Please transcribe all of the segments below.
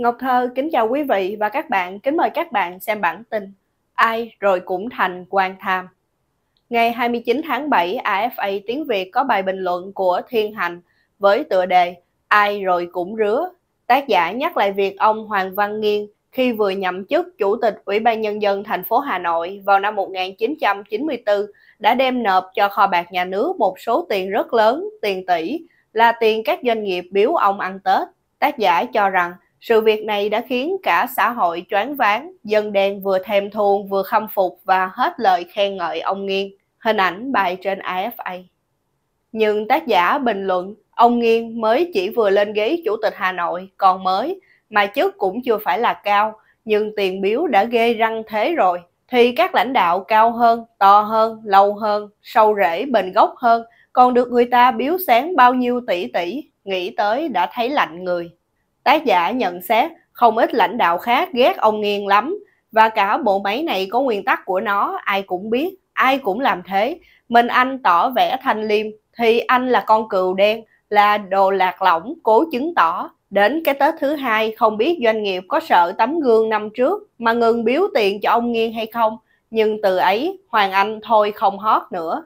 Ngọc Thơ kính chào quý vị và các bạn, kính mời các bạn xem bản tin Ai rồi cũng thành quan tham. Ngày 29 tháng 7, AFA Tiếng Việt có bài bình luận của Thiên Hành với tựa đề Ai rồi cũng rứa. Tác giả nhắc lại việc ông Hoàng Văn Nghiên khi vừa nhậm chức Chủ tịch Ủy ban Nhân dân thành phố Hà Nội vào năm 1994 đã đem nộp cho kho bạc nhà nước một số tiền rất lớn, tiền tỷ, là tiền các doanh nghiệp biếu ông ăn Tết. Tác giả cho rằng sự việc này đã khiến cả xã hội choáng váng, dân đen vừa thèm thuồng vừa khâm phục và hết lời khen ngợi ông Nghiên. Hình ảnh bài trên AFA. Nhưng tác giả bình luận, ông Nghiên mới chỉ vừa lên ghế chủ tịch Hà Nội, còn mới, mà chức cũng chưa phải là cao, nhưng tiền biếu đã ghê răng thế rồi. Thì các lãnh đạo cao hơn, to hơn, lâu hơn, sâu rễ, bền gốc hơn, còn được người ta biếu sáng bao nhiêu tỷ tỷ, nghĩ tới đã thấy lạnh người. Tác giả nhận xét không ít lãnh đạo khác ghét ông Nghiên lắm và cả bộ máy này có nguyên tắc của nó, ai cũng biết, ai cũng làm thế. Mình anh tỏ vẻ thanh liêm thì anh là con cừu đen, là đồ lạc lỏng cố chứng tỏ. Đến cái Tết thứ hai không biết doanh nghiệp có sợ tấm gương năm trước mà ngừng biếu tiền cho ông Nghiên hay không. Nhưng từ ấy Hoàng Anh thôi không hót nữa.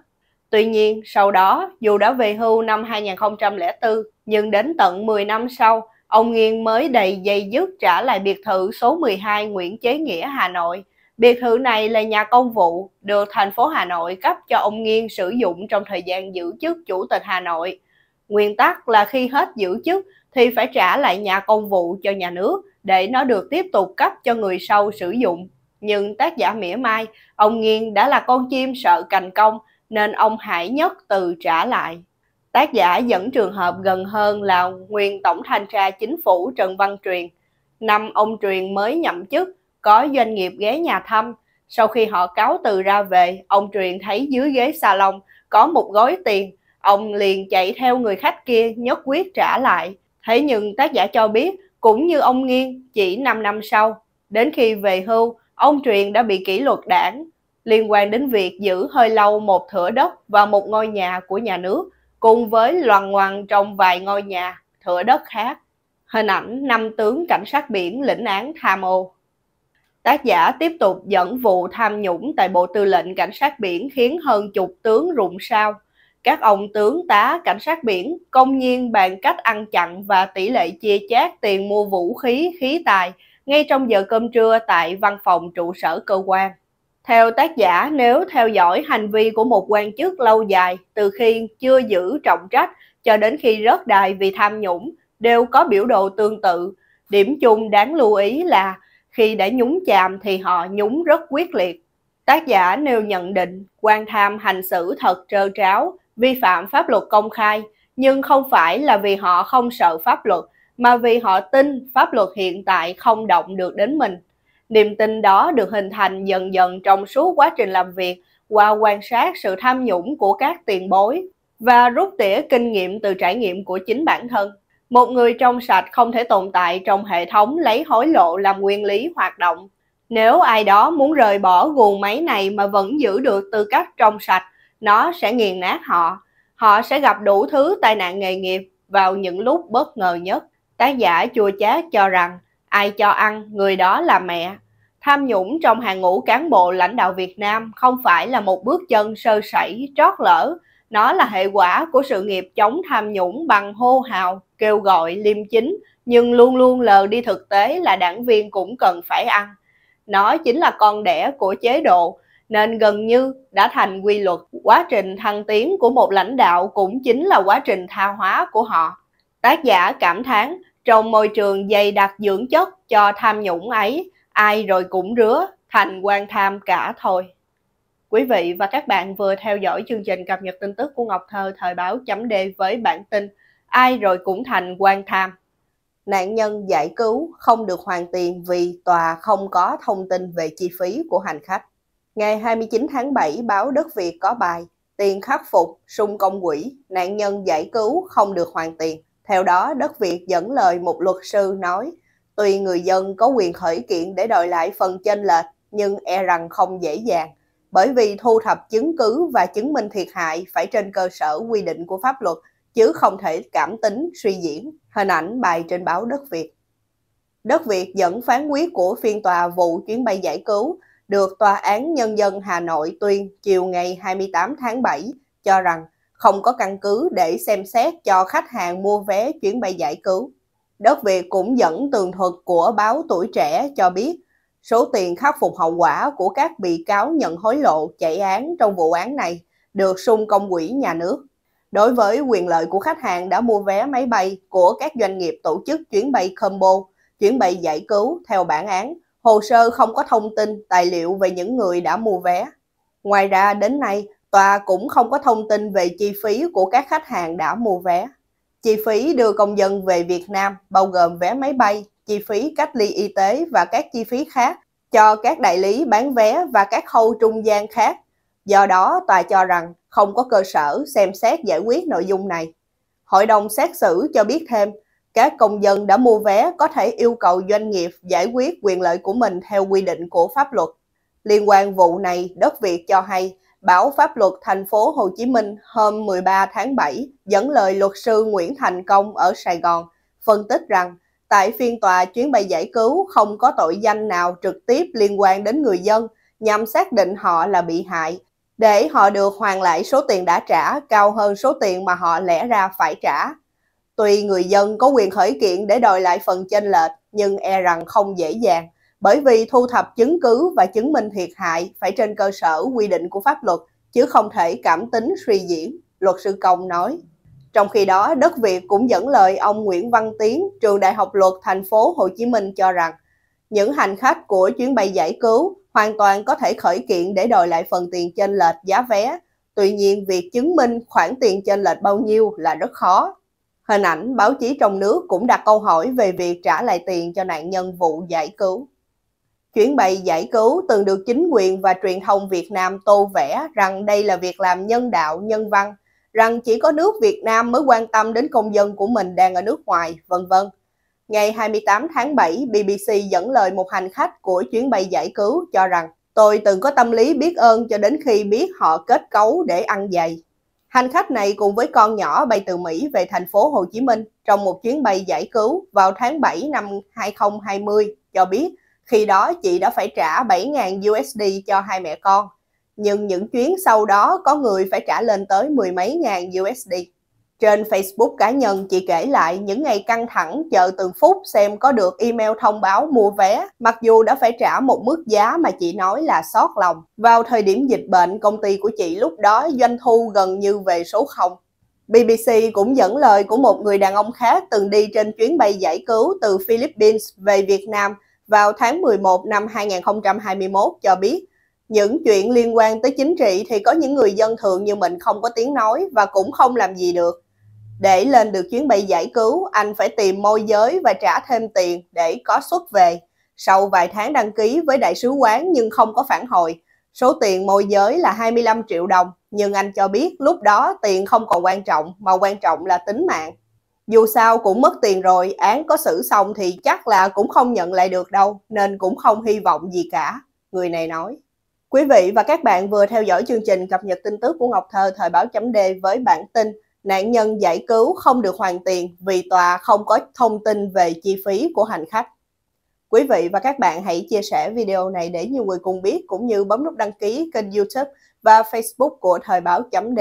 Tuy nhiên, sau đó, dù đã về hưu năm 2004, nhưng đến tận 10 năm sau, Ông Nghiên mới đầy dây dứt trả lại biệt thự số 12 Nguyễn Chế Nghĩa, Hà Nội. Biệt thự này là nhà công vụ, được thành phố Hà Nội cấp cho ông Nghiên sử dụng trong thời gian giữ chức Chủ tịch Hà Nội. Nguyên tắc là khi hết giữ chức thì phải trả lại nhà công vụ cho nhà nước để nó được tiếp tục cấp cho người sau sử dụng. Nhưng tác giả mỉa mai, ông Nghiên đã là con chim sợ cành công nên ông Hải Nhất từ trả lại. Tác giả dẫn trường hợp gần hơn là nguyên tổng thanh tra chính phủ Trần Văn Truyền. Năm ông Truyền mới nhậm chức, có doanh nghiệp ghé nhà thăm. Sau khi họ cáo từ ra về, ông Truyền thấy dưới ghế salon có một gói tiền. Ông liền chạy theo người khách kia nhất quyết trả lại. Thế nhưng tác giả cho biết, cũng như ông Nghiên, chỉ 5 năm sau, đến khi về hưu, ông Truyền đã bị kỷ luật đảng liên quan đến việc giữ hơi lâu một thửa đất và một ngôi nhà của nhà nước cùng với loằng ngoằng trong vài ngôi nhà, thửa đất khác. Hình ảnh năm tướng cảnh sát biển lĩnh án tham ô. Tác giả tiếp tục dẫn vụ tham nhũng tại Bộ Tư lệnh Cảnh sát biển khiến hơn chục tướng rụng sao. Các ông tướng tá cảnh sát biển công nhiên bàn cách ăn chặn và tỷ lệ chia chác tiền mua vũ khí, khí tài ngay trong giờ cơm trưa tại văn phòng trụ sở cơ quan. Theo tác giả, nếu theo dõi hành vi của một quan chức lâu dài từ khi chưa giữ trọng trách cho đến khi rớt đài vì tham nhũng đều có biểu đồ tương tự. Điểm chung đáng lưu ý là khi đã nhúng chàm thì họ nhúng rất quyết liệt. Tác giả nêu nhận định quan tham hành xử thật trơ tráo, vi phạm pháp luật công khai, nhưng không phải là vì họ không sợ pháp luật, mà vì họ tin pháp luật hiện tại không động được đến mình. Niềm tin đó được hình thành dần dần trong suốt quá trình làm việc qua quan sát sự tham nhũng của các tiền bối và rút tỉa kinh nghiệm từ trải nghiệm của chính bản thân. Một người trong sạch không thể tồn tại trong hệ thống lấy hối lộ làm nguyên lý hoạt động. Nếu ai đó muốn rời bỏ guồng máy này mà vẫn giữ được tư cách trong sạch, nó sẽ nghiền nát họ. Họ sẽ gặp đủ thứ tai nạn nghề nghiệp vào những lúc bất ngờ nhất. Tác giả chua chát cho rằng, ai cho ăn, người đó là mẹ. Tham nhũng trong hàng ngũ cán bộ lãnh đạo Việt Nam không phải là một bước chân sơ sẩy, trót lỡ. Nó là hệ quả của sự nghiệp chống tham nhũng bằng hô hào, kêu gọi liêm chính, nhưng luôn luôn lờ đi thực tế là đảng viên cũng cần phải ăn. Nó chính là con đẻ của chế độ, nên gần như đã thành quy luật. Quá trình thăng tiến của một lãnh đạo cũng chính là quá trình tha hóa của họ. Tác giả cảm thán trong môi trường dày đặc dưỡng chất cho tham nhũng ấy, ai rồi cũng rứa thành quan tham cả thôi. Quý vị và các bạn vừa theo dõi chương trình cập nhật tin tức của Ngọc Thơ thời báo chấm D với bản tin Ai rồi cũng thành quan tham. Nạn nhân giải cứu không được hoàn tiền vì tòa không có thông tin về chi phí của hành khách. Ngày 29 tháng 7, báo Đất Việt có bài Tiền khắc phục, sung công quỹ, nạn nhân giải cứu không được hoàn tiền. Theo đó, Đất Việt dẫn lời một luật sư nói Tuy người dân có quyền khởi kiện để đòi lại phần chênh lệch, nhưng e rằng không dễ dàng, bởi vì thu thập chứng cứ và chứng minh thiệt hại phải trên cơ sở quy định của pháp luật, chứ không thể cảm tính, suy diễn, hình ảnh bài trên báo Đất Việt. Đất Việt dẫn phán quyết của phiên tòa vụ chuyến bay giải cứu được Tòa án Nhân dân Hà Nội tuyên chiều ngày 28 tháng 7 cho rằng không có căn cứ để xem xét cho khách hàng mua vé chuyến bay giải cứu. Đất Việt cũng dẫn tường thuật của báo Tuổi Trẻ cho biết số tiền khắc phục hậu quả của các bị cáo nhận hối lộ chạy án trong vụ án này được sung công quỹ nhà nước. Đối với quyền lợi của khách hàng đã mua vé máy bay của các doanh nghiệp tổ chức chuyến bay combo, chuyến bay giải cứu theo bản án, hồ sơ không có thông tin, tài liệu về những người đã mua vé. Ngoài ra đến nay, tòa cũng không có thông tin về chi phí của các khách hàng đã mua vé. Chi phí đưa công dân về Việt Nam bao gồm vé máy bay, chi phí cách ly y tế và các chi phí khác cho các đại lý bán vé và các khâu trung gian khác. Do đó, tòa cho rằng không có cơ sở xem xét giải quyết nội dung này. Hội đồng xét xử cho biết thêm, các công dân đã mua vé có thể yêu cầu doanh nghiệp giải quyết quyền lợi của mình theo quy định của pháp luật. Liên quan vụ này, Đất Việt cho hay Báo Pháp luật Thành phố Hồ Chí Minh hôm 13 tháng 7 dẫn lời luật sư Nguyễn Thành Công ở Sài Gòn phân tích rằng tại phiên tòa chuyến bay giải cứu không có tội danh nào trực tiếp liên quan đến người dân nhằm xác định họ là bị hại để họ được hoàn lại số tiền đã trả cao hơn số tiền mà họ lẽ ra phải trả. Tuy người dân có quyền khởi kiện để đòi lại phần chênh lệch nhưng e rằng không dễ dàng bởi vì thu thập chứng cứ và chứng minh thiệt hại phải trên cơ sở quy định của pháp luật chứ không thể cảm tính suy diễn, luật sư Công nói. Trong khi đó, Đất Việt cũng dẫn lời ông Nguyễn Văn Tiến, trường Đại học Luật thành phố Hồ Chí Minh cho rằng những hành khách của chuyến bay giải cứu hoàn toàn có thể khởi kiện để đòi lại phần tiền chênh lệch giá vé. Tuy nhiên, việc chứng minh khoản tiền chênh lệch bao nhiêu là rất khó. Hình ảnh báo chí trong nước cũng đặt câu hỏi về việc trả lại tiền cho nạn nhân vụ giải cứu. Chuyến bay giải cứu từng được chính quyền và truyền thông Việt Nam tô vẽ rằng đây là việc làm nhân đạo, nhân văn, rằng chỉ có nước Việt Nam mới quan tâm đến công dân của mình đang ở nước ngoài, vân vân. Ngày 28 tháng 7, BBC dẫn lời một hành khách của chuyến bay giải cứu cho rằng Tôi từng có tâm lý biết ơn cho đến khi biết họ kết cấu để ăn dày. Hành khách này cùng với con nhỏ bay từ Mỹ về thành phố Hồ Chí Minh trong một chuyến bay giải cứu vào tháng 7 năm 2020 cho biết khi đó chị đã phải trả 7.000 USD cho hai mẹ con. Nhưng những chuyến sau đó có người phải trả lên tới mười mấy ngàn USD. Trên Facebook cá nhân chị kể lại những ngày căng thẳng chờ từng phút xem có được email thông báo mua vé, mặc dù đã phải trả một mức giá mà chị nói là xót lòng. Vào thời điểm dịch bệnh, công ty của chị lúc đó doanh thu gần như về số 0. BBC cũng dẫn lời của một người đàn ông khác từng đi trên chuyến bay giải cứu từ Philippines về Việt Nam vào tháng 11 năm 2021 cho biết những chuyện liên quan tới chính trị thì có những người dân thường như mình không có tiếng nói và cũng không làm gì được. Để lên được chuyến bay giải cứu, anh phải tìm môi giới và trả thêm tiền để có xuất về. Sau vài tháng đăng ký với đại sứ quán nhưng không có phản hồi, số tiền môi giới là 25 triệu đồng, nhưng anh cho biết lúc đó tiền không còn quan trọng mà quan trọng là tính mạng. Dù sao cũng mất tiền rồi, án có xử xong thì chắc là cũng không nhận lại được đâu, nên cũng không hy vọng gì cả, người này nói. Quý vị và các bạn vừa theo dõi chương trình cập nhật tin tức của Ngọc Thơ thời báo chấm D với bản tin nạn nhân giải cứu không được hoàn tiền vì tòa không có thông tin về chi phí của hành khách. Quý vị và các bạn hãy chia sẻ video này để nhiều người cùng biết cũng như bấm nút đăng ký kênh youtube và facebook của thời báo chấm D